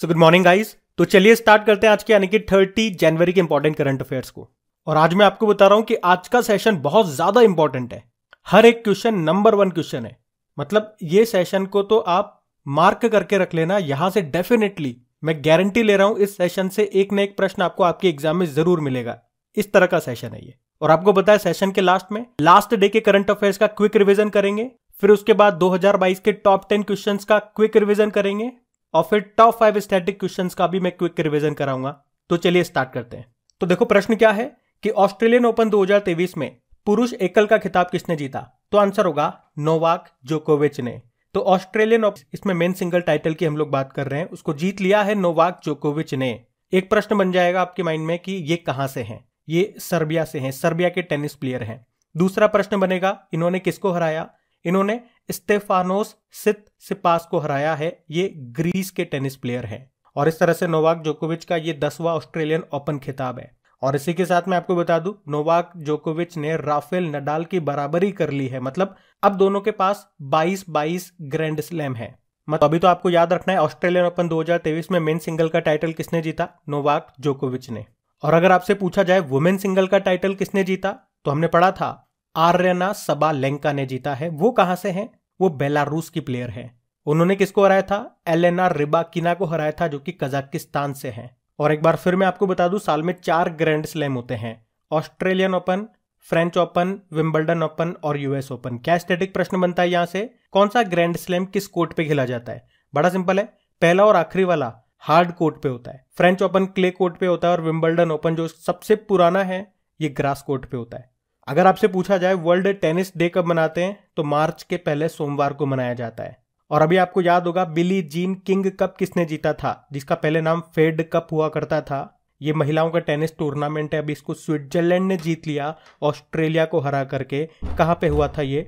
so good morning guys तो चलिए start करते हैं आज के यानी कि थर्टी जनवरी के इंपॉर्टेंट करंट अफेयर्स को और आज मैं आपको बता रहा हूं कि आज का सेशन बहुत ज्यादा इंपॉर्टेंट है हर एक क्वेश्चन नंबर वन क्वेश्चन है मतलब ये सेशन को तो आप मार्क करके रख लेना यहां से डेफिनेटली मैं गारंटी ले रहा हूं इस सेशन से एक ना एक प्रश्न आपको आपके एग्जाम में जरूर मिलेगा इस तरह का सेशन है ये और आपको बताया सेशन के लास्ट में लास्ट डे के करंट अफेयर्स का क्विक रिवीजन करेंगे फिर उसके बाद 2022 के टॉप 10 क्वेश्चंस का क्विक रिवीजन करेंगे और फिर टॉप फाइव स्टैटिक क्वेश्चन का भी मैं क्विक रिविजन कराऊंगा तो चलिए स्टार्ट करते हैं तो देखो प्रश्न क्या है कि ऑस्ट्रेलियन ओपन 2023 में पुरुष एकल का खिताब किसने जीता तो आंसर होगा नोवाक जोकोविच ने तो ऑस्ट्रेलियन इसमें मेन सिंगल टाइटल की हम लोग बात कर रहे हैं उसको जीत लिया है नोवाक जोकोविच ने एक प्रश्न बन जाएगा आपके माइंड में कि ये कहां से हैं ये सर्बिया से हैं सर्बिया के टेनिस प्लेयर हैं दूसरा प्रश्न बनेगा इन्होंने किसको हराया इन्होंने स्टेफानोस सित सिपास को हराया है ये ग्रीस के टेनिस प्लेयर हैं और इस तरह से नोवाक जोकोविच का ये दसवां ऑस्ट्रेलियन ओपन खिताब है और इसी के साथ मैं आपको बता दूं नोवाक जोकोविच ने राफेल नडाल की बराबरी कर ली है मतलब अब दोनों के पास 22 22 ग्रैंड स्लैम है मतलब अभी तो आपको याद रखना है ऑस्ट्रेलियन ओपन 2023 में मेन सिंगल का टाइटल किसने जीता नोवाक जोकोविच ने और अगर आपसे पूछा जाए वुमेन सिंगल का टाइटल किसने जीता तो हमने पढ़ा था आर्यना सबालेंका ने जीता है वो कहां से हैं वो बेलारूस की प्लेयर है उन्होंने किसको हराया था एलेना रिबाकिना को हराया था जो कि कजाकिस्तान से हैं और एक बार फिर मैं आपको बता दूं साल में चार ग्रैंड स्लैम होते हैं Australian Open French Open Wimbledon Open और यूएस ओपन क्या स्टेटिक प्रश्न बनता है यहां से कौन सा ग्रैंड स्लैम किस कोर्ट पे खेला जाता है बड़ा सिंपल है पहला और आखिरी वाला हार्ड कोर्ट पे होता है फ्रेंच ओपन क्ले कोर्ट पे होता है और विम्बल्डन ओपन जो सबसे पुराना है ये ग्रास कोर्ट पे होता है अगर आपसे पूछा जाए वर्ल्ड टेनिस डे कब मनाते हैं तो मार्च के पहले सोमवार को मनाया जाता है और अभी आपको याद होगा बिली जीन किंग कप किसने जीता था जिसका पहले नाम फेड कप हुआ करता था ये महिलाओं का टेनिस टूर्नामेंट है अभी इसको स्विट्जरलैंड ने जीत लिया ऑस्ट्रेलिया को हरा करके कहाँ पे हुआ था ये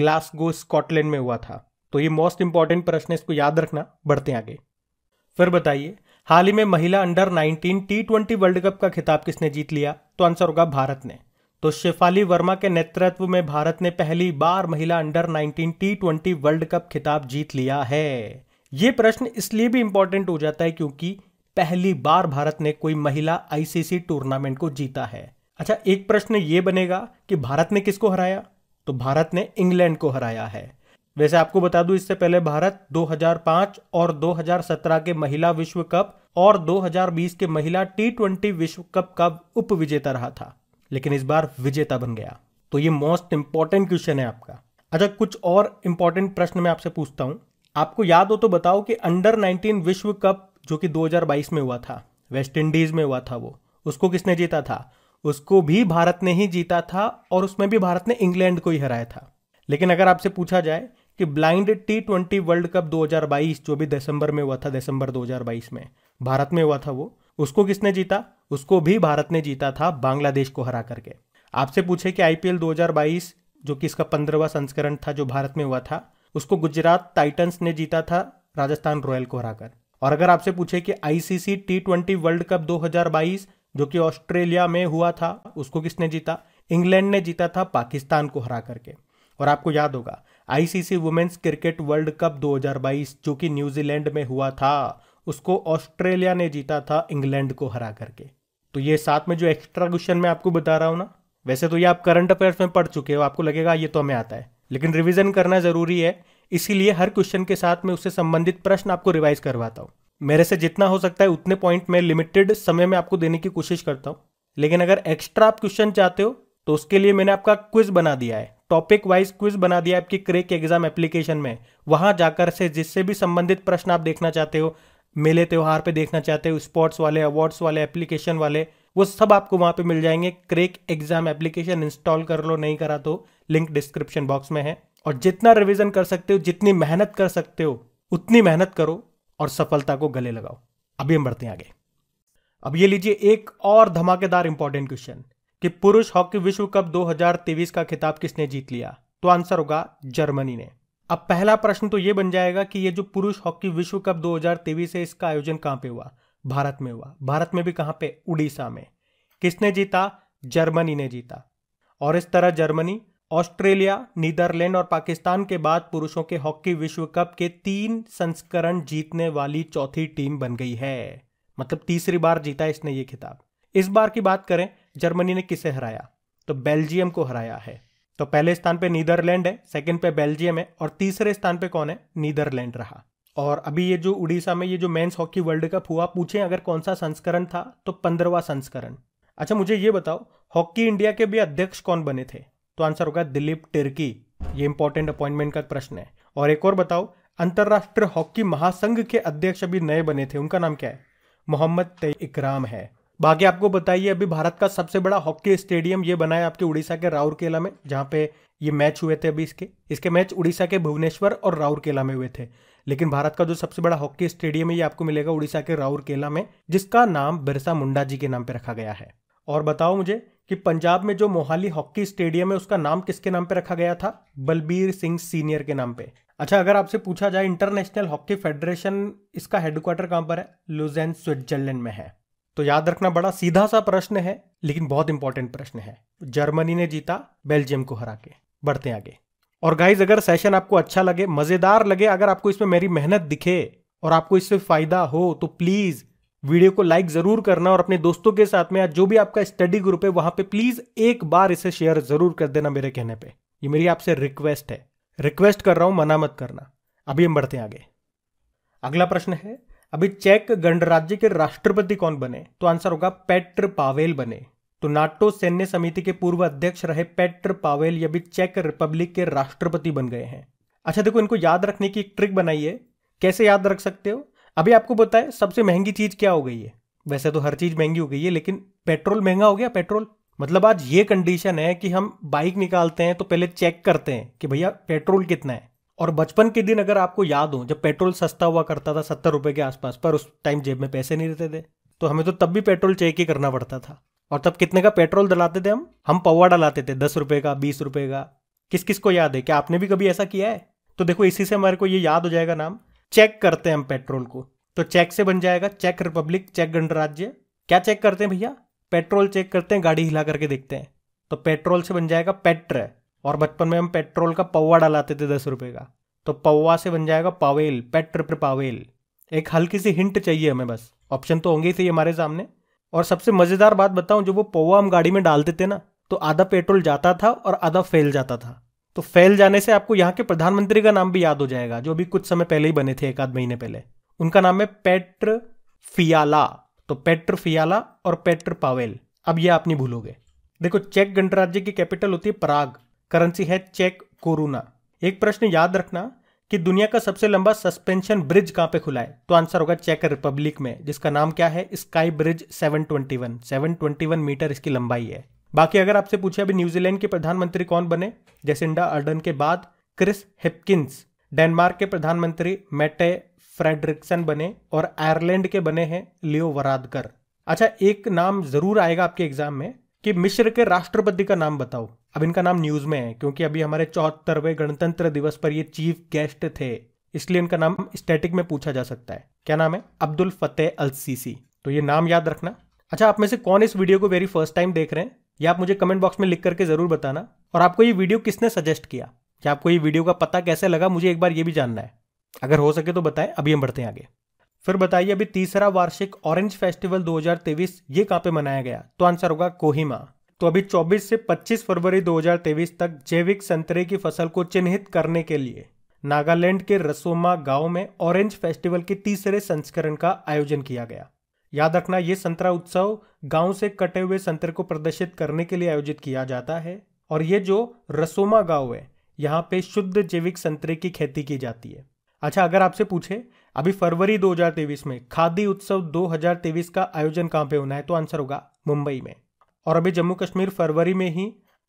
ग्लासगो स्कॉटलैंड में हुआ था तो ये मोस्ट इंपॉर्टेंट प्रश्न है इसको याद रखना बढ़ते आगे फिर बताइए हाल ही में महिला under 19 T twenty World Cup का खिताब किसने जीत लिया तो आंसर होगा भारत ने तो शेफाली वर्मा के नेतृत्व में भारत ने पहली बार महिला under 19 T twenty World Cup खिताब जीत लिया है ये प्रश्न इसलिए भी इंपॉर्टेंट हो जाता है क्योंकि पहली बार भारत ने कोई महिला आईसीसी टूर्नामेंट को जीता है अच्छा एक प्रश्न ये बनेगा कि भारत ने किसको हराया तो भारत ने इंग्लैंड को हराया है वैसे आपको बता दूं इससे पहले भारत 2005 और 2017 के महिला विश्व कप और 2020 के महिला टी विश्व कप का उप विजेता रहा था लेकिन इस बार विजेता बन गया तो ये मोस्ट इंपॉर्टेंट क्वेश्चन है आपका अच्छा कुछ और इंपॉर्टेंट प्रश्न मैं आपसे पूछता हूं आपको याद हो तो बताओ कि अंडर 19 विश्व कप जो कि 2022 में हुआ था वेस्ट इंडीज में हुआ था वो उसको किसने जीता था उसको भी भारत ने ही जीता था और उसमें भी भारत ने इंग्लैंड को ही हराया था लेकिन अगर आपसे पूछा जाए कि blind T twenty World Cup 2022 जो भी दिसंबर में हुआ था दिसंबर 2022 में भारत में हुआ था वो उसको किसने जीता उसको भी भारत ने जीता था बांग्लादेश को हरा करके आपसे पूछे कि आईपीएल 2022 जो कि इसका पंद्रहवा संस्करण था जो भारत में हुआ था उसको गुजरात टाइटंस ने जीता था राजस्थान रॉयल को हराकर और अगर आपसे पूछे कि ICC T twenty World Cup 2022 जो कि ऑस्ट्रेलिया में हुआ था उसको किसने जीता इंग्लैंड ने जीता था पाकिस्तान को हरा करके और आपको याद होगा ICC women's cricket World Cup 2022 जो कि न्यूजीलैंड में हुआ था उसको ऑस्ट्रेलिया ने जीता था इंग्लैंड को हरा करके तो ये साथ में जो एक्स्ट्रा क्वेश्चन मैं आपको बता रहा हूँ ना वैसे तो ये आप करंट अफेयर्स में पढ़ चुके हो आपको लगेगा ये तो हमें आता है लेकिन रिविजन करना ज़रूरी है इसीलिए हर क्वेश्चन के साथ में उससे संबंधित प्रश्न आपको रिवाइज करवाता हूँ मेरे से जितना हो सकता है उतने पॉइंट में लिमिटेड समय में आपको देने की कोशिश करता हूँ लेकिन अगर एक्स्ट्रा आप क्वेश्चन चाहते हो तो उसके लिए मैंने आपका क्विज बना दिया है टॉपिक वाइज क्विज बना दिया है आपकी क्रेक एग्जाम एप्लीकेशन में वहां जाकर से जिससे भी संबंधित प्रश्न आप देखना चाहते हो मेले त्यौहार पे देखना चाहते हो स्पोर्ट्स वाले अवार्ड्स वाले एप्लीकेशन वाले वो सब आपको वहां पे मिल जाएंगे क्रेक एग्जाम एप्लीकेशन इंस्टॉल कर लो नहीं करा तो लिंक डिस्क्रिप्शन बॉक्स में है और जितना रिविजन कर सकते हो जितनी मेहनत कर सकते हो उतनी मेहनत करो और सफलता को गले लगाओ अभी हम बढ़ते हैं आगे अब ये लीजिए एक और धमाकेदार इंपॉर्टेंट क्वेश्चन कि पुरुष हॉकी विश्व कप 2023 का खिताब किसने जीत लिया तो आंसर होगा जर्मनी ने अब पहला प्रश्न तो ये बन जाएगा कि ये जो पुरुष हॉकी विश्व कप 2023 है इसका आयोजन कहाँ पे हुआ भारत में हुआ भारत में भी कहाँ पे उड़ीसा में किसने जीता जर्मनी ने जीता और इस तरह जर्मनी ऑस्ट्रेलिया नीदरलैंड और पाकिस्तान के बाद पुरुषों के हॉकी विश्व कप के तीन संस्करण जीतने वाली चौथी टीम बन गई है मतलब तीसरी बार जीता इसने ये खिताब इस बार की बात करें जर्मनी ने किसे हराया तो बेल्जियम को हराया है तो पहले स्थान पे नीदरलैंड है सेकंड पे बेल्जियम है और तीसरे स्थान पे कौन है नीदरलैंड रहा और अभी ये जो उड़ीसा में ये जो मेंस हॉकी वर्ल्ड कप हुआ पूछें अगर कौन सा संस्करण था तो पंद्रवा संस्करण अच्छा मुझे ये बताओ हॉकी इंडिया के भी अध्यक्ष कौन बने थे तो आंसर होगा दिलीप टिर्की ये इंपॉर्टेंट अपॉइंटमेंट का प्रश्न है और एक और बताओ अंतर्राष्ट्रीय हॉकी महासंघ के अध्यक्ष अभी नए बने थे उनका नाम क्या है मोहम्मद तय इकराम है बाकी आपको बताइए अभी भारत का सबसे बड़ा हॉकी स्टेडियम ये बना है आपके उड़ीसा के राउरकेला में जहाँ पे ये मैच हुए थे अभी इसके इसके मैच उड़ीसा के भुवनेश्वर और राउरकेला में हुए थे लेकिन भारत का जो सबसे बड़ा हॉकी स्टेडियम है ये आपको मिलेगा उड़ीसा के राउरकेला में जिसका नाम बिरसा मुंडा जी के नाम पर रखा गया है और बताओ मुझे कि पंजाब में जो मोहाली हॉकी स्टेडियम है उसका नाम किसके नाम पे रखा गया था बलबीर सिंह सीनियर के नाम पे अच्छा अगर आपसे पूछा जाए इंटरनेशनल हॉकी फेडरेशन इसका हेडक्वार्टर कहाँ पर है लुजेन स्विट्जरलैंड में है तो याद रखना बड़ा सीधा सा प्रश्न है लेकिन बहुत इंपॉर्टेंट प्रश्न है जर्मनी ने जीता बेल्जियम को हरा के बढ़ते आगे और गाइज अगर सेशन आपको अच्छा लगे मज़ेदार लगे अगर आपको इसमें मेरी मेहनत दिखे और आपको इससे फ़ायदा हो तो प्लीज़ वीडियो को लाइक ज़रूर करना और अपने दोस्तों के साथ में जो भी आपका स्टडी ग्रुप है वहां पे प्लीज़ एक बार इसे शेयर ज़रूर कर देना मेरे कहने पे ये मेरी आपसे रिक्वेस्ट है रिक्वेस्ट कर रहा हूं मना मत करना अभी हम बढ़ते हैं आगे अगला प्रश्न है अभी चेक गणराज्य के राष्ट्रपति कौन बने तो आंसर होगा पेट्र पावेल बने तो नाटो सैन्य समिति के पूर्व अध्यक्ष रहे पेट्र पावेल ये भी चेक रिपब्लिक के राष्ट्रपति बन गए हैं अच्छा देखो इनको याद रखने की एक ट्रिक बनाई है कैसे याद रख सकते हो अभी आपको बताए सबसे महंगी चीज क्या हो गई है वैसे तो हर चीज महंगी हो गई है लेकिन पेट्रोल महंगा हो गया पेट्रोल मतलब आज ये कंडीशन है कि हम बाइक निकालते हैं तो पहले चेक करते हैं कि भैया पेट्रोल कितना है और बचपन के दिन अगर आपको याद हो जब पेट्रोल सस्ता हुआ करता था सत्तर रुपए के आसपास पर उस टाइम जेब में पैसे नहीं रहते थे तो हमें तो तब भी पेट्रोल चेक ही करना पड़ता था और तब कितने का पेट्रोल डलाते थे हम हम पौवा डलाते थे दस रुपए का बीस रुपए का किस किस को याद है क्या आपने भी कभी ऐसा किया है तो देखो इसी से हमारे को ये याद हो जाएगा नाम चेक करते हैं हम पेट्रोल को तो चेक से बन जाएगा चेक रिपब्लिक चेक गणराज्य क्या चेक करते हैं भैया पेट्रोल चेक करते हैं गाड़ी हिला करके देखते हैं तो पेट्रोल से बन जाएगा पेट्र और बचपन में हम पेट्रोल का पौवा डालाते थे दस रुपये का तो पौवा से बन जाएगा पावेल पेट्र पावेल एक हल्की सी हिंट चाहिए हमें बस ऑप्शन तो होंगे ही थे हमारे सामने और सबसे मज़ेदार बात बताऊं जब वो पौवा हम गाड़ी में डालते थे ना तो आधा पेट्रोल जाता था और आधा फैल जाता था तो फैल जाने से आपको यहाँ के प्रधानमंत्री का नाम भी याद हो जाएगा जो अभी कुछ समय पहले ही बने थे एक आध महीने पहले उनका नाम है पेट्र फियाला तो पेट्र फियाला और पेट्र पावेल अब यह आप नहीं भूलोगे देखो चेक गणराज्य की कैपिटल होती है पराग करेंसी है चेक कोरोना एक प्रश्न याद रखना कि दुनिया का सबसे लंबा सस्पेंशन ब्रिज कहां पे खुला है तो आंसर होगा चेक रिपब्लिक में जिसका नाम क्या है स्काई ब्रिज 721 721 मीटर इसकी लंबाई है बाकी अगर आपसे पूछे अभी न्यूजीलैंड के प्रधानमंत्री कौन बने जैसिंडा अर्डन के बाद क्रिस हिपकिंस डेनमार्क के प्रधानमंत्री मेटे फ्रेडरिक्सन बने और आयरलैंड के बने हैं लियो वरादकर अच्छा एक नाम जरूर आएगा आपके एग्जाम में कि मिश्र के राष्ट्रपति का नाम बताओ अब इनका नाम न्यूज में है क्योंकि अभी हमारे चौहत्तरवे गणतंत्र दिवस पर ये चीफ गेस्ट थे इसलिए इनका नाम स्टैटिक में पूछा जा सकता है क्या नाम है अब्दुल फतेह अल सीसी तो ये नाम याद रखना अच्छा आप में से कौन इस वीडियो को वेरी फर्स्ट टाइम देख रहे हैं या आप मुझे कमेंट बॉक्स में लिख करके जरूर बताना और आपको ये वीडियो किसने सजेस्ट किया क्या आपको ये वीडियो का पता कैसे लगा मुझे एक बार ये भी जानना है अगर हो सके तो बताएं अभी हम बढ़ते हैं आगे फिर बताइए अभी तीसरा वार्षिक ऑरेंज फेस्टिवल 2023 ये कहाँ पे मनाया गया तो आंसर होगा कोहिमा तो अभी 24 से 25 फरवरी 2023 तक जैविक संतरे की फसल को चिन्हित करने के लिए नागालैंड के रसोमा गांव में ऑरेंज फेस्टिवल के तीसरे संस्करण का आयोजन किया गया याद रखना ये संतरा उत्सव गांव से कटे हुए संतरे को प्रदर्शित करने के लिए आयोजित किया जाता है और ये जो रसोमा गांव है यहाँ पे शुद्ध जैविक संतरे की खेती की जाती है अच्छा अगर आपसे पूछे अभी फरवरी 2023 में खादी उत्सव 2023 का आयोजन कहाँ पे होना है तो आंसर होगा मुंबई में और अभी जम्मू कश्मीर फरवरी में ही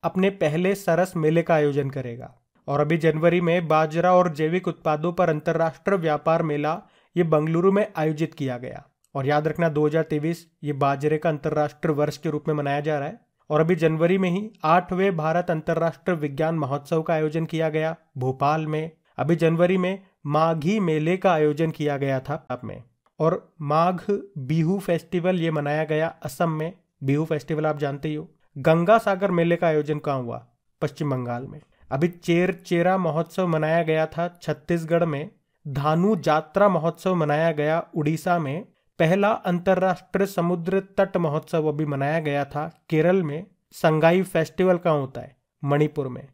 अपने पहले सरस मेले का आयोजन करेगा और अभी जनवरी में बाजरा और जैविक उत्पादों पर अंतर्राष्ट्रीय व्यापार मेला ये बंगलुरु में आयोजित किया गया और याद रखना 2023 ये बाजरे का अंतर्राष्ट्रीय वर्ष के रूप में मनाया जा रहा है और अभी जनवरी में ही आठवें भारत अंतर्राष्ट्रीय विज्ञान महोत्सव का आयोजन किया गया भोपाल में अभी जनवरी में माघी मेले का आयोजन किया गया था में और माघ बिहू फेस्टिवल ये मनाया गया असम में बिहू फेस्टिवल आप जानते ही हो गंगा सागर मेले का आयोजन कहाँ हुआ पश्चिम बंगाल में अभी चेर चेरा महोत्सव मनाया गया था छत्तीसगढ़ में धानु जात्रा महोत्सव मनाया गया उड़ीसा में पहला अंतर्राष्ट्रीय समुद्र तट महोत्सव अभी मनाया गया था केरल में संगाई फेस्टिवल का होता है मणिपुर में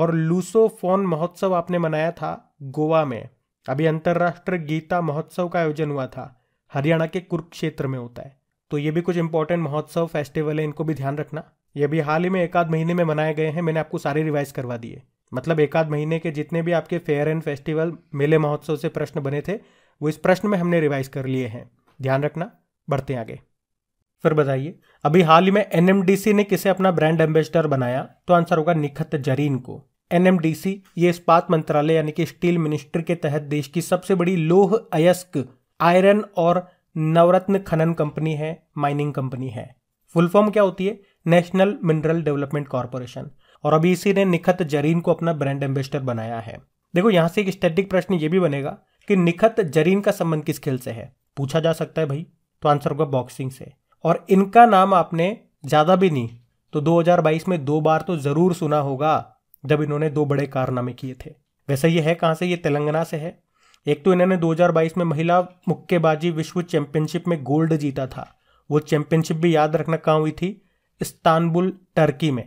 और लूसो फोन महोत्सव आपने मनाया था गोवा में अभी अंतर्राष्ट्रीय गीता महोत्सव का आयोजन हुआ था हरियाणा के कुरुक्षेत्र में होता है तो ये भी कुछ इंपॉर्टेंट महोत्सव फेस्टिवल है इनको भी ध्यान रखना ये भी हाल ही में एक आध महीने में मनाए गए हैं मैंने आपको सारे रिवाइज करवा दिए मतलब एक आध महीने के जितने भी आपके फेयर एंड फेस्टिवल मेले महोत्सव से प्रश्न बने थे वो इस प्रश्न में हमने रिवाइज कर लिए हैं ध्यान रखना बढ़ते आगे फिर बताइए अभी हाल ही में एनएमडीसी ने किसे अपना ब्रांड एम्बेसडर बनाया तो आंसर होगा निखत जरीन को एनएमडीसी ये इस्पात मंत्रालय यानी कि स्टील मिनिस्ट्री के तहत देश की सबसे बड़ी लोह अयस्क आयरन और नवरत्न खनन कंपनी है माइनिंग कंपनी है फुल फॉर्म क्या होती है नेशनल मिनरल डेवलपमेंट कॉरपोरेशन और अभी इसी ने निखत जरीन को अपना ब्रांड एम्बेसडर बनाया है देखो यहां से एक स्टैटिक प्रश्न ये भी बनेगा कि निखत जरीन का संबंध किस खेल से है पूछा जा सकता है भाई तो आंसर होगा बॉक्सिंग से और इनका नाम आपने ज़्यादा भी नहीं तो 2022 में दो बार तो ज़रूर सुना होगा जब इन्होंने दो बड़े कारनामे किए थे वैसे ये है कहां से ये तेलंगाना से है एक तो इन्होंने 2022 में महिला मुक्केबाजी विश्व चैंपियनशिप में गोल्ड जीता था वो चैंपियनशिप भी याद रखना कहाँ हुई थी इस्तानबुल टर्की में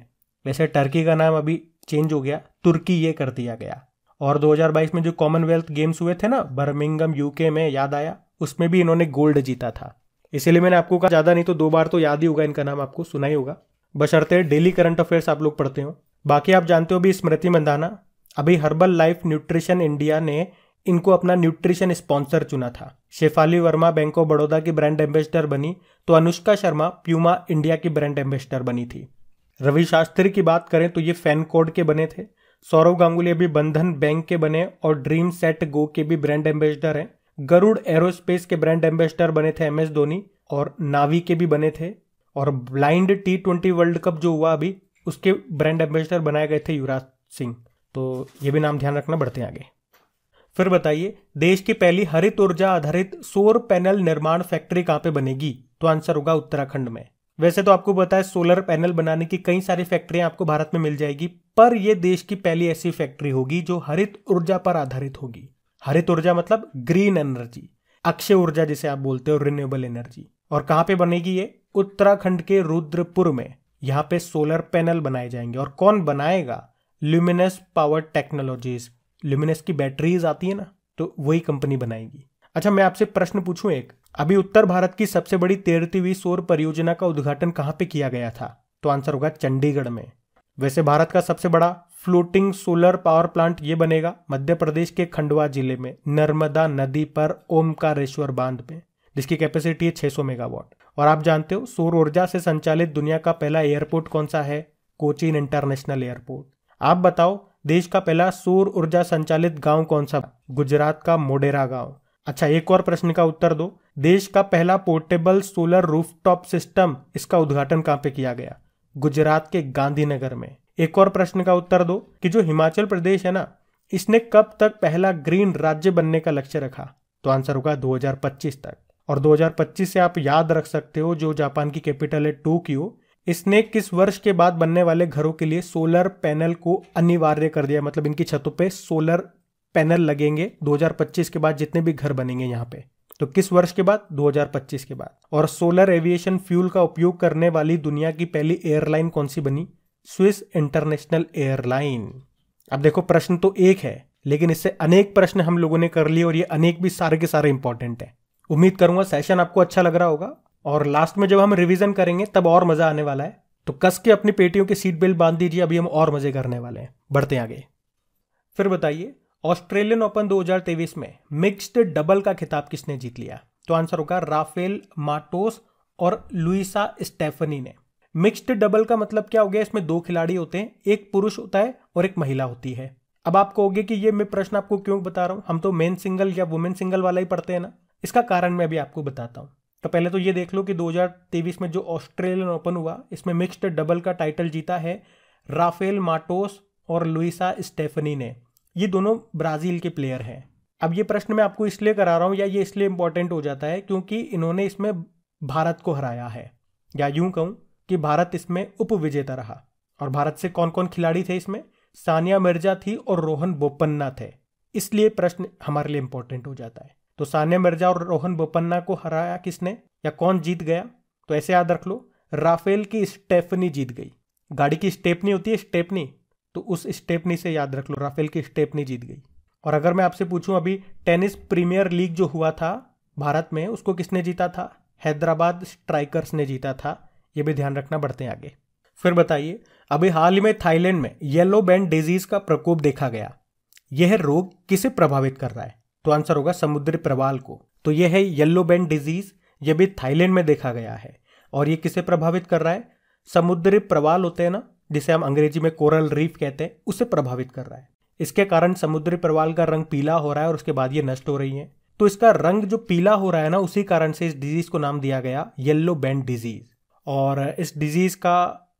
वैसे टर्की का नाम अभी चेंज हो गया तुर्की ये कर दिया गया और 2022 में जो कॉमनवेल्थ गेम्स हुए थे ना बर्मिंगम यूके में याद आया उसमें भी इन्होंने गोल्ड जीता था इसीलिए मैंने आपको कहा ज़्यादा नहीं तो दो बार तो याद ही होगा इनका नाम आपको सुना ही होगा बशर्ते डेली करंट अफेयर्स आप लोग पढ़ते हो बाकी आप जानते हो भी स्मृति मंदाना अभी हर्बल लाइफ न्यूट्रिशन इंडिया ने इनको अपना न्यूट्रिशन स्पॉन्सर चुना था शेफाली वर्मा बैंक ऑफ बड़ौदा की ब्रांड एम्बेसडर बनी तो अनुष्का शर्मा प्यूमा इंडिया की ब्रांड एम्बेसडर बनी थी रवि शास्त्री की बात करें तो ये फैन कोड के बने थे सौरव गांगुली अभी बंधन बैंक के बने और ड्रीम सेट गो के भी ब्रांड एम्बेसडर हैं गरुड़ एरोस्पेस के ब्रांड एम्बेसडर बने थे एम एस धोनी और नावी के भी बने थे और blind T twenty World Cup जो हुआ अभी उसके ब्रांड एम्बेसडर बनाए गए थे युवराज सिंह तो ये भी नाम ध्यान रखना बढ़ते हैं आगे फिर बताइए देश की पहली हरित ऊर्जा आधारित सोर पैनल निर्माण फैक्ट्री कहां पे बनेगी तो आंसर होगा उत्तराखंड में वैसे तो आपको पता है सोलर पैनल बनाने की कई सारी फैक्ट्रियां आपको भारत में मिल जाएगी पर यह देश की पहली ऐसी फैक्ट्री होगी जो हरित ऊर्जा पर आधारित होगी हरित ऊर्जा मतलब ग्रीन एनर्जी अक्षय ऊर्जा जिसे आप बोलते हो रिन्यूएबल एनर्जी और कहां पे बनेगी ये उत्तराखंड के रुद्रपुर में यहां पे सोलर पैनल बनाए जाएंगे और कौन बनाएगा ल्यूमिनस पावर टेक्नोलॉजीज ल्यूमिनस की बैटरीज आती है ना तो वही कंपनी बनाएगी अच्छा मैं आपसे प्रश्न पूछूं एक अभी उत्तर भारत की सबसे बड़ी तैरती सौर परियोजना का उद्घाटन कहां पे किया गया था तो आंसर होगा चंडीगढ़ में वैसे भारत का सबसे बड़ा फ्लोटिंग सोलर पावर प्लांट ये बनेगा मध्य प्रदेश के खंडवा जिले में नर्मदा नदी पर ओमकारेश्वर बांध में जिसकी कैपेसिटी है 600 मेगावाट और आप जानते हो सौर ऊर्जा से संचालित दुनिया का पहला एयरपोर्ट कौन सा है कोचिन इंटरनेशनल एयरपोर्ट आप बताओ देश का पहला सौर ऊर्जा संचालित गांव कौन सा गुजरात का मोडेरा गांव अच्छा एक और प्रश्न का उत्तर दो देश का पहला पोर्टेबल सोलर रूफटॉप सिस्टम इसका उद्घाटन कहाँ पे किया गया गुजरात के गांधीनगर में एक और प्रश्न का उत्तर दो कि जो हिमाचल प्रदेश है ना इसने कब तक पहला ग्रीन राज्य बनने का लक्ष्य रखा तो आंसर होगा 2025 तक और 2025 से आप याद रख सकते हो जो जापान की कैपिटल है टोक्यो इसने किस वर्ष के बाद बनने वाले घरों के लिए सोलर पैनल को अनिवार्य कर दिया मतलब इनकी छतों पे सोलर पैनल लगेंगे 2025 के बाद जितने भी घर बनेंगे यहाँ पे तो किस वर्ष के बाद 2025 के बाद और सोलर एविएशन फ्यूल का उपयोग करने वाली दुनिया की पहली एयरलाइन कौन सी बनी स्विस इंटरनेशनल एयरलाइन अब देखो प्रश्न तो एक है लेकिन इससे अनेक प्रश्न हम लोगों ने कर लिए और ये अनेक भी सारे के सारे इंपॉर्टेंट है उम्मीद करूंगा सेशन आपको अच्छा लग रहा होगा और लास्ट में जब हम रिविजन करेंगे तब और मज़ा आने वाला है तो कस के अपनी पेटियों की सीट बेल्ट बांध दीजिए अभी हम और मज़े करने वाले हैं बढ़ते आगे फिर बताइए ऑस्ट्रेलियन ओपन 2023 में मिक्स्ड डबल का खिताब किसने जीत लिया तो आंसर होगा राफेल माटोस और लुइसा स्टेफनी ने मिक्स्ड डबल का मतलब क्या हो गया इसमें दो खिलाड़ी होते हैं एक पुरुष होता है और एक महिला होती है अब आप कहोगे कि ये मैं प्रश्न आपको क्यों बता रहा हूं हम तो मेन सिंगल या वुमेन सिंगल वाला ही पढ़ते हैं ना इसका कारण मैं अभी आपको बताता हूं तो पहले तो ये देख लो कि 2023 में जो ऑस्ट्रेलियन ओपन हुआ इसमें मिक्स्ड डबल का टाइटल जीता है राफेल माटोस और लुइसा स्टेफनी ने ये दोनों ब्राज़ील के प्लेयर हैं अब ये प्रश्न मैं आपको इसलिए करा रहा हूँ या ये इसलिए इम्पोर्टेंट हो जाता है क्योंकि इन्होंने इसमें भारत को हराया है या यूं कहूँ कि भारत इसमें उपविजेता रहा और भारत से कौन कौन खिलाड़ी थे इसमें सानिया मिर्जा थी और रोहन बोपन्ना थे इसलिए प्रश्न हमारे लिए इम्पोर्टेंट हो जाता है तो सानिया मिर्जा और रोहन बोपन्ना को हराया किसने या कौन जीत गया तो ऐसे याद रख लो राफेल की स्टेफनी जीत गई गाड़ी की स्टेपनी होती है स्टेपनी तो उस स्टेपनी से याद रख लो राफेल की स्टेपनी जीत गई और अगर मैं आपसे पूछूं अभी टेनिस प्रीमियर लीग जो हुआ था भारत में उसको किसने जीता था हैदराबाद स्ट्राइकर्स ने जीता था ये भी ध्यान रखना बढ़ते हैं आगे फिर बताइए अभी हाल ही में थाईलैंड में येलो बैंड डिजीज का प्रकोप देखा गया यह रोग किसे प्रभावित कर रहा है तो आंसर होगा समुद्री प्रवाल को तो यह है येल्लो बैंड डिजीज यह भी थाईलैंड में देखा गया है और ये किसे प्रभावित कर रहा है समुद्री प्रवाल होते हैं ना जिसे हम अंग्रेजी में कोरल रीफ कहते हैं उसे प्रभावित कर रहा है इसके कारण समुद्री प्रवाल का रंग पीला हो रहा है और उसके बाद ये नष्ट हो रही है तो इसका रंग जो पीला हो रहा है ना उसी कारण से इस डिजीज को नाम दिया गया येल्लो बैंड डिजीज और इस डिजीज का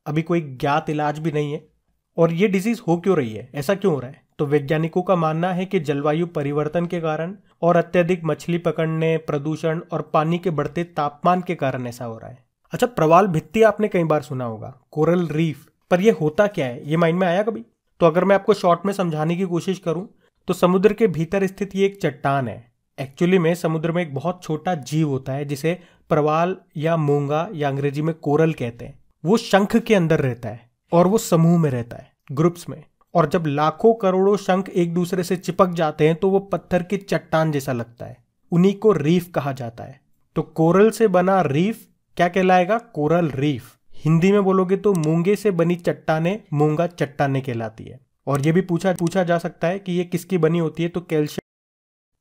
अभी कोई ज्ञात इलाज भी नहीं है और ये डिजीज हो क्यों रही है ऐसा क्यों हो रहा है तो वैज्ञानिकों का मानना है कि जलवायु परिवर्तन के कारण और अत्यधिक मछली पकड़ने प्रदूषण और पानी के बढ़ते तापमान के कारण ऐसा हो रहा है अच्छा प्रवाल भित्ति आपने कई बार सुना होगा कोरल रीफ पर यह होता क्या है ये माइंड में आया कभी तो अगर मैं आपको शॉर्ट में समझाने की कोशिश करूं तो समुद्र के भीतर स्थित ये एक चट्टान है एक्चुअली में समुद्र में एक बहुत छोटा जीव होता है जिसे प्रवाल या मूंगा या अंग्रेजी में कोरल कहते हैं वो शंख के अंदर रहता है और वो समूह में रहता है ग्रुप्स में और जब लाखों करोड़ों शंख एक दूसरे से चिपक जाते हैं तो वो पत्थर की चट्टान जैसा लगता है उन्हीं को रीफ कहा जाता है तो कोरल से बना रीफ क्या कहलाएगा कोरल रीफ हिंदी में बोलोगे तो मूंगे से बनी चट्टाने मूंगा चट्टाने कहलाती है और ये भी पूछा पूछा जा सकता है कि ये किसकी बनी होती है तो कैल्शियम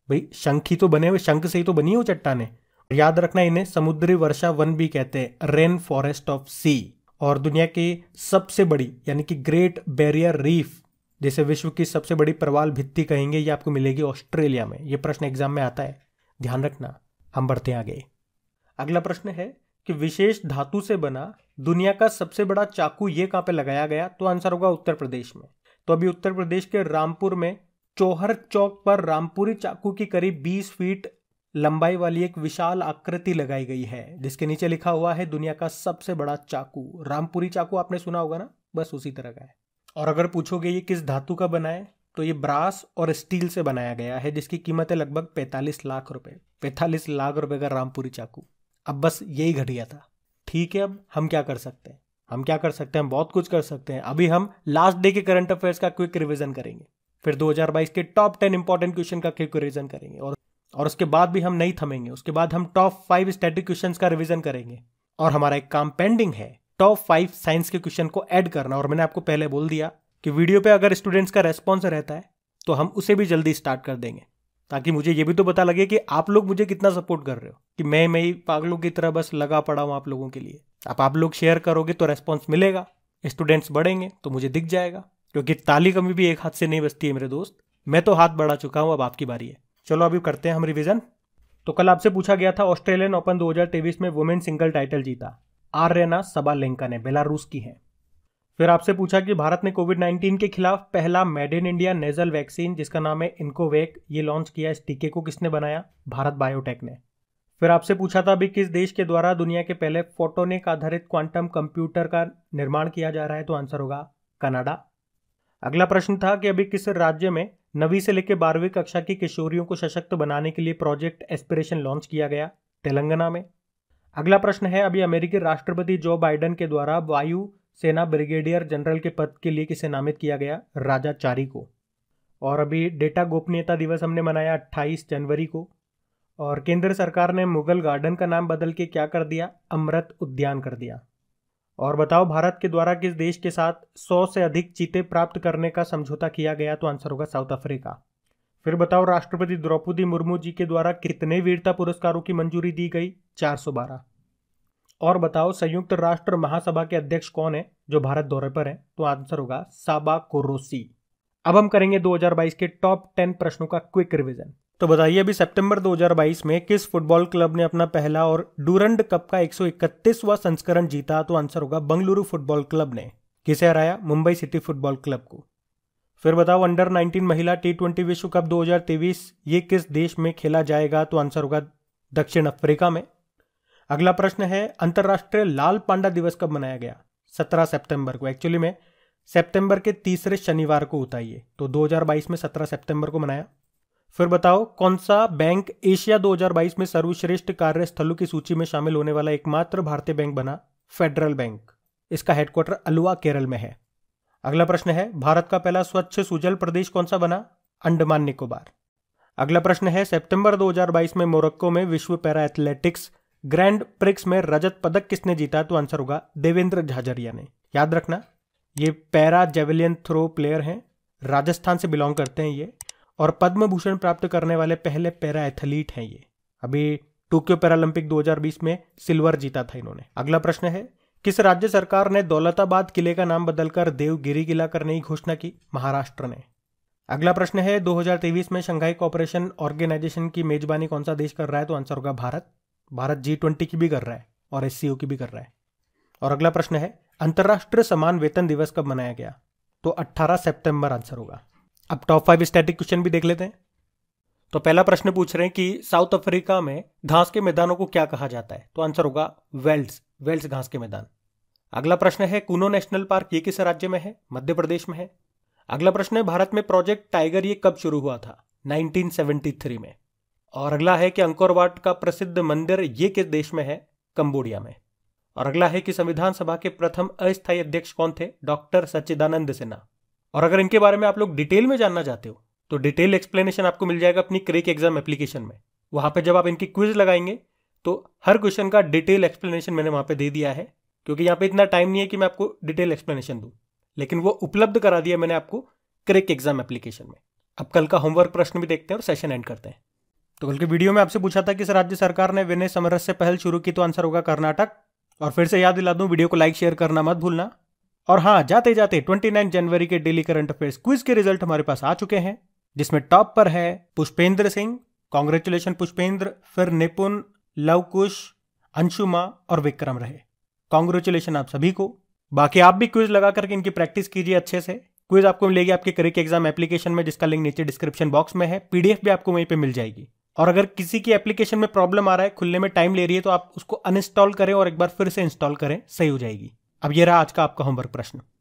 भाई शंख ही तो बने हुए शंख से ही तो बनी हो चट्टाने याद रखना इन्हें समुद्री वर्षा वन भी कहते हैं रेन फॉरेस्ट ऑफ सी और दुनिया की सबसे बड़ी यानी कि ग्रेट बैरियर रीफ जिसे विश्व की सबसे बड़ी प्रवाल भित्ति कहेंगे ये आपको मिलेगी ऑस्ट्रेलिया में ये प्रश्न एग्जाम में आता है ध्यान रखना हम बढ़ते हैं आगे अगला प्रश्न है कि विशेष धातु से बना दुनिया का सबसे बड़ा चाकू ये कहाँ पे लगाया गया तो आंसर होगा उत्तर प्रदेश में तो अभी उत्तर प्रदेश के रामपुर में चौहर चौक पर रामपुरी चाकू की करीब 20 फीट लंबाई वाली एक विशाल आकृति लगाई गई है जिसके नीचे लिखा हुआ है दुनिया का सबसे बड़ा चाकू रामपुरी चाकू आपने सुना होगा ना बस उसी तरह का है और अगर पूछोगे ये किस धातु का बना है तो ये ब्रास और स्टील से बनाया गया है जिसकी कीमत है लगभग पैंतालीस लाख रुपए पैंतालीस लाख रुपए का रामपुरी चाकू अब बस यही घटिया था ठीक है अब हम क्या कर सकते हैं हम क्या कर सकते हैं हम बहुत कुछ कर सकते हैं अभी हम लास्ट डे के करंट अफेयर्स का क्विक रिविजन करेंगे फिर 2022 के टॉप टेन इंपॉर्टेंट क्वेश्चन का क्विक रिविजन करेंगे और और उसके बाद भी हम नहीं थमेंगे उसके बाद हम टॉप फाइव स्टैटिक क्वेश्चन का रिविजन करेंगे और हमारा एक काम पेंडिंग है टॉप फाइव साइंस के क्वेश्चन को ऐड करना और मैंने आपको पहले बोल दिया कि वीडियो पे अगर स्टूडेंट्स का रेस्पॉन्स रहता है तो हम उसे भी जल्दी स्टार्ट कर देंगे ताकि मुझे ये भी तो पता लगे कि आप लोग मुझे कितना सपोर्ट कर रहे हो कि मैं मैं पागलों की तरह बस लगा पड़ा हूँ आप लोगों के लिए आप आप लोग शेयर करोगे तो रेस्पॉन्स मिलेगा स्टूडेंट्स बढ़ेंगे तो मुझे दिख जाएगा क्योंकि ताली कमी भी एक हाथ से नहीं बचती है मेरे दोस्त मैं तो हाथ बढ़ा चुका हूँ अब आपकी बारी है चलो अभी करते हैं हम रिविजन तो कल आपसे पूछा गया था ऑस्ट्रेलियन ओपन दो में वुमेन सिंगल टाइटल जीता आर्यना सबालेंका ने बेलारूस की हैं फिर आपसे पूछा कि भारत ने कोविड 19 के खिलाफ पहला made in India nasal vaccine जिसका नाम है इनकोवेक ये लॉन्च किया इस टीके को किसने बनाया भारत बायोटेक ने फिर आपसे पूछा था अभी किस देश के द्वारा दुनिया के पहले फोटोनिक आधारित क्वांटम कंप्यूटर का निर्माण किया जा रहा है तो आंसर होगा कनाडा अगला प्रश्न था कि अभी किस राज्य में नवी से लेकर बारहवीं कक्षा की किशोरियों को सशक्त बनाने के लिए प्रोजेक्ट एस्पिरेशन लॉन्च किया गया तेलंगाना में अगला प्रश्न है अभी अमेरिकी राष्ट्रपति जो बाइडन के द्वारा वायु सेना ब्रिगेडियर जनरल के पद के लिए किसे नामित किया गया राजा चारी को और अभी डेटा गोपनीयता दिवस हमने मनाया 28 जनवरी को और केंद्र सरकार ने मुगल गार्डन का नाम बदल के क्या कर दिया अमृत उद्यान कर दिया और बताओ भारत के द्वारा किस देश के साथ 100 से अधिक चीते प्राप्त करने का समझौता किया गया तो आंसर होगा साउथ अफ्रीका फिर बताओ राष्ट्रपति द्रौपदी मुर्मू जी के द्वारा कितने वीरता पुरस्कारों की मंजूरी दी गई 412 और बताओ संयुक्त राष्ट्र महासभा के अध्यक्ष कौन है जो भारत दौरे पर है तो आंसर होगा साबा कोरोसी अब हम करेंगे 2022 के टॉप 10 प्रश्नों का क्विक रिवीजन तो बताइए अभी सितंबर 2022 में किस फुटबॉल क्लब ने अपना पहला और डूरंड कप का 131वां संस्करण जीता तो आंसर होगा बंगलुरु फुटबॉल क्लब ने किसे हराया मुंबई सिटी फुटबॉल क्लब को फिर बताओ अंडर 19 महिला टी ट्वेंटी विश्व कप 2023 ये किस देश में खेला जाएगा तो आंसर होगा दक्षिण अफ्रीका में अगला प्रश्न है अंतर्राष्ट्रीय लाल पांडा दिवस कब मनाया गया 17 सितंबर को एक्चुअली में सितंबर के तीसरे शनिवार को होता है तो 2022 में 17 सितंबर को मनाया फिर बताओ कौन सा बैंक एशिया 2022 में सर्वश्रेष्ठ कार्यस्थलों की सूची में शामिल होने वाला एकमात्र भारतीय बैंक बना फेडरल बैंक इसका हेडक्वार्टर अलुआ केरल में है अगला प्रश्न है भारत का पहला स्वच्छ सुजल प्रदेश कौन सा बना अंडमान निकोबार अगला प्रश्न है सितंबर 2022 में मोरक्को में विश्व पैरा एथलेटिक्स ग्रैंड प्रिक्स में रजत पदक किसने जीता तो आंसर होगा देवेंद्र झाझरिया ने याद रखना ये पैरा जेवलियन थ्रो प्लेयर हैं राजस्थान से बिलोंग करते हैं ये और पद्म भूषण प्राप्त करने वाले पहले पैरा एथलीट हैं ये अभी टोक्यो पैरालंपिक 2020 में सिल्वर जीता था इन्होंने अगला प्रश्न है किस राज्य सरकार ने दौलताबाद किले का नाम बदलकर देवगिरी किला करने की घोषणा की महाराष्ट्र ने अगला प्रश्न है 2023 में शंघाई कॉपरेशन ऑर्गेनाइजेशन की मेजबानी कौन सा देश कर रहा है तो आंसर होगा भारत भारत जी ट्वेंटी की भी कर रहा है और एस की भी कर रहा है और अगला प्रश्न है अंतर्राष्ट्रीय समान वेतन दिवस कब मनाया गया तो 18 सितंबर आंसर होगा अब टॉप फाइव स्टैटिक क्वेश्चन भी देख लेते हैं तो पहला प्रश्न पूछ रहे हैं कि साउथ अफ्रीका में घास के मैदानों को क्या कहा जाता है तो आंसर होगा वेल्ड्स वेल्स घास के मैदान अगला प्रश्न है कुनो नेशनल पार्क ये किस राज्य में है मध्य प्रदेश में है अगला प्रश्न है भारत में प्रोजेक्ट टाइगर ये कब शुरू हुआ था 1973 में और अगला है कि अंकोरवाट का प्रसिद्ध मंदिर ये किस देश में है कंबोडिया में और अगला है कि संविधान सभा के प्रथम अस्थायी अध्यक्ष कौन थे डॉक्टर सच्चिदानंद सिन्हा और अगर इनके बारे में आप लोग डिटेल में जानना चाहते हो तो डिटेल एक्सप्लेनेशन आपको मिल जाएगा अपनी क्रेक एग्जाम एप्लीकेशन में वहां पर जब आप इनकी क्विज लगाएंगे तो हर क्वेश्चन का डिटेल एक्सप्लेनेशन मैंने वहाँ पे दे दिया है क्योंकि यहाँ पे इतना टाइम नहीं है कि मैं आपको डिटेल एक्सप्लेनेशन दूँ लेकिन वो उपलब्ध करा दिया मैंने आपको क्रेक एग्जाम एप्लीकेशन में अब कल का होमवर्क प्रश्न भी देखते हैं और सेशन एंड करते हैं तो कल के वीडियो में आपसे पूछा था कि सर राज्य सरकार ने विनय समरस से पहल शुरू की तो आंसर होगा कर्नाटक और फिर से याद दिला दूं वीडियो को लाइक शेयर करना मत भूलना और हाँ जाते जाते 29 जनवरी के डेली करंट अफेयर्स क्विज के रिजल्ट हमारे पास आ चुके हैं जिसमें टॉप पर है पुष्पेंद्र सिंह कॉन्ग्रेचुलेशन पुष्पेंद्र फिर निपुण लवकुश अंशुमा और विक्रम रहे कॉन्ग्रेचुलेशन आप सभी को बाकी आप भी क्विज लगा करके इनकी प्रैक्टिस कीजिए अच्छे से क्विज आपको मिलेगी आपके करिक एग्जाम एप्लीकेशन में जिसका लिंक नीचे डिस्क्रिप्शन बॉक्स में है पीडीएफ भी आपको वहीं पे मिल जाएगी और अगर किसी की एप्लीकेशन में प्रॉब्लम आ रहा है खुलने में टाइम ले रही है तो आप उसको अनइंस्टॉल करें और एक बार फिर से इंस्टॉल करें सही हो जाएगी अब ये रहा आज का आपका होमवर्क प्रश्न